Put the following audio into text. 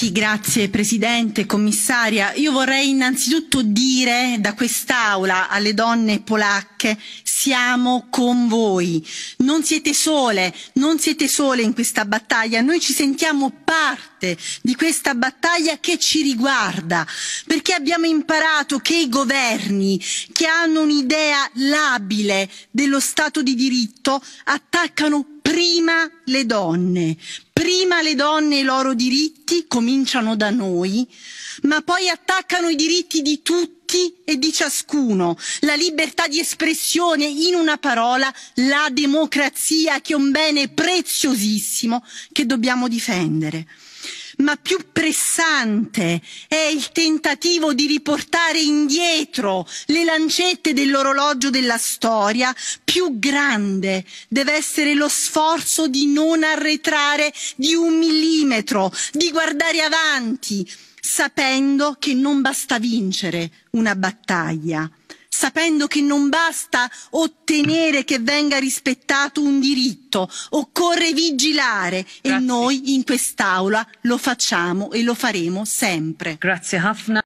signora presidente commissaria io vorrei innanzitutto dire da quest'aula alle donne polacche siamo con voi non siete sole non siete sole in questa battaglia noi ci sentiamo parte di questa battaglia che ci riguarda perché abbiamo imparato che i governi che hanno un'idea labile dello stato di diritto attaccano prima le donne prima le donne e i loro diritti cominciano da noi ma poi attaccano i diritti di tutti e di ciascuno la libertà di espressione in una parola la democrazia che è un bene preziosissimo che dobbiamo difendere ma più pressante è il tentativo di riportare indietro le lancette dell'orologio della storia più grande deve essere lo sforzo di non arretrare di un millimetro di guardare avanti sapendo che non basta vincere una battaglia sapendo che non basta ottenere che venga rispettato un diritto occorre vigilare e noi in quest'aula lo facciamo e lo faremo sempre.